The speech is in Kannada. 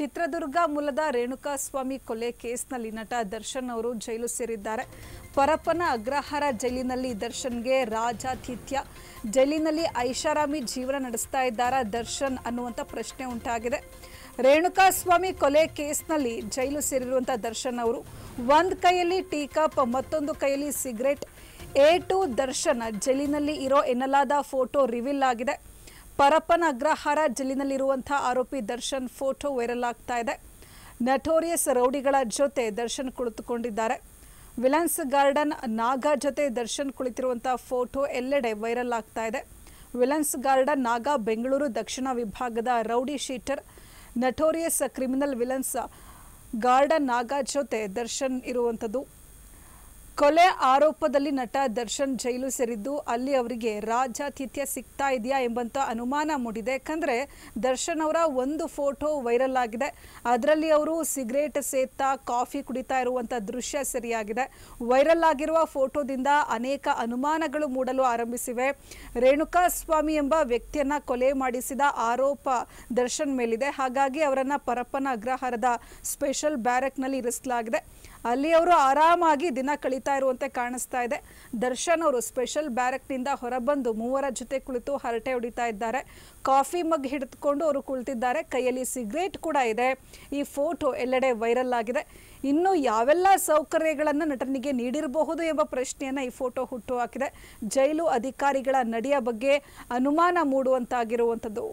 ಚಿತ್ರದುರ್ಗ ಮೂಲದ ರೇಣುಕಾಸ್ವಾಮಿ ಕೊಲೆ ಕೇಸ್ನಲ್ಲಿ ನಟ ದರ್ಶನ್ ಅವರು ಜೈಲು ಸೇರಿದ್ದಾರೆ ಪರಪ್ಪನ ಅಗ್ರಹಾರ ಜೈಲಿನಲ್ಲಿ ದರ್ಶನ್ಗೆ ರಾಜಾತಿಥ್ಯ ಜೈಲಿನಲ್ಲಿ ಐಷಾರಾಮಿ ಜೀವನ ನಡೆಸ್ತಾ ಇದ್ದಾರಾ ದರ್ಶನ್ ಅನ್ನುವಂಥ ಪ್ರಶ್ನೆ ಉಂಟಾಗಿದೆ ರೇಣುಕಾಸ್ವಾಮಿ ಕೊಲೆ ಕೇಸ್ನಲ್ಲಿ ಜೈಲು ಸೇರಿರುವಂಥ ದರ್ಶನ್ ಅವರು ಒಂದು ಕೈಯಲ್ಲಿ ಟೀ ಕಪ್ ಮತ್ತೊಂದು ಕೈಯಲ್ಲಿ ಸಿಗರೆಟ್ ಎ ಟು ದರ್ಶನ್ ಜೈಲಿನಲ್ಲಿ ಇರೋ ಎನ್ನಲಾದ ಫೋಟೋ ರಿವೀಲ್ ಆಗಿದೆ ಪರಪ್ಪನ ಅಗ್ರಹಾರ ಜಲ್ಲಿನಲ್ಲಿರುವಂಥ ಆರೋಪಿ ದರ್ಶನ್ ಫೋಟೋ ವೈರಲ್ ಆಗ್ತಾ ಇದೆ ನಟೋರಿಯಸ್ ರೌಡಿಗಳ ಜೊತೆ ದರ್ಶನ್ ಕುಳಿತುಕೊಂಡಿದ್ದಾರೆ ವಿಲನ್ಸ್ ಗಾರ್ಡನ್ ನಾಗಾ ಜೊತೆ ದರ್ಶನ್ ಕುಳಿತಿರುವಂಥ ಫೋಟೋ ಎಲ್ಲೆಡೆ ವೈರಲ್ ಆಗ್ತಾ ಇದೆ ವಿಲನ್ಸ್ ಗಾರ್ಡನ್ ನಾಗಾ ಬೆಂಗಳೂರು ದಕ್ಷಿಣ ವಿಭಾಗದ ರೌಡಿ ಶೀಟರ್ ನಟೋರಿಯಸ್ ಕ್ರಿಮಿನಲ್ ವಿಲನ್ಸ್ ಗಾರ್ಡನ್ ನಾಗಾ ಜೊತೆ ದರ್ಶನ್ ಇರುವಂಥದ್ದು ಕೊಲೆ ಆರೋಪದಲ್ಲಿ ನಟ ದರ್ಶನ್ ಜೈಲು ಸೇರಿದ್ದು ಅಲ್ಲಿ ಅವರಿಗೆ ರಾಜಾತಿಥ್ಯ ಸಿಗ್ತಾ ಇದೆಯಾ ಎಂಬಂತ ಅನುಮಾನ ಮೂಡಿದೆ ಯಾಕಂದರೆ ದರ್ಶನ್ ಅವರ ಒಂದು ಫೋಟೋ ವೈರಲ್ ಆಗಿದೆ ಅದರಲ್ಲಿ ಅವರು ಸಿಗರೇಟ್ ಸೇತಾ ಕಾಫಿ ಕುಡಿತಾ ಇರುವಂಥ ದೃಶ್ಯ ಸರಿಯಾಗಿದೆ ವೈರಲ್ ಆಗಿರುವ ಫೋಟೋದಿಂದ ಅನೇಕ ಅನುಮಾನಗಳು ಮೂಡಲು ಆರಂಭಿಸಿವೆ ರೇಣುಕಾ ಸ್ವಾಮಿ ಎಂಬ ವ್ಯಕ್ತಿಯನ್ನ ಕೊಲೆ ಮಾಡಿಸಿದ ಆರೋಪ ದರ್ಶನ್ ಮೇಲಿದೆ ಹಾಗಾಗಿ ಅವರನ್ನು ಪರಪ್ಪನ ಅಗ್ರಹಾರದ ಸ್ಪೆಷಲ್ ಬ್ಯಾರಕ್ನಲ್ಲಿ ಇರಿಸಲಾಗಿದೆ ಅಲ್ಲಿ ಅವರು ಆರಾಮಾಗಿ ದಿನ ಕಳೀತಾ ಇರುವಂತೆ ಕಾಣಿಸ್ತಾ ಇದೆ ದರ್ಶನ್ ಅವರು ಸ್ಪೆಷಲ್ ಬ್ಯಾರಕ್ನಿಂದ ಹೊರಬಂದು ಮೂವರ ಜೊತೆ ಕುಳಿತು ಹರಟೆ ಹೊಡಿತಾ ಇದ್ದಾರೆ ಕಾಫಿ ಮಗ್ ಹಿಡಿದುಕೊಂಡು ಅವರು ಕುಳಿತಿದ್ದಾರೆ ಕೈಯಲ್ಲಿ ಸಿಗರೇಟ್ ಕೂಡ ಇದೆ ಈ ಫೋಟೋ ಎಲ್ಲೆಡೆ ವೈರಲ್ ಆಗಿದೆ ಇನ್ನು ಯಾವೆಲ್ಲ ಸೌಕರ್ಯಗಳನ್ನು ನಟನಿಗೆ ನೀಡಿರಬಹುದು ಎಂಬ ಪ್ರಶ್ನೆಯನ್ನು ಈ ಫೋಟೋ ಹುಟ್ಟು ಹಾಕಿದೆ ಜೈಲು ಅಧಿಕಾರಿಗಳ ನಡೆಯ ಬಗ್ಗೆ ಅನುಮಾನ ಮೂಡುವಂತಾಗಿರುವಂಥದ್ದು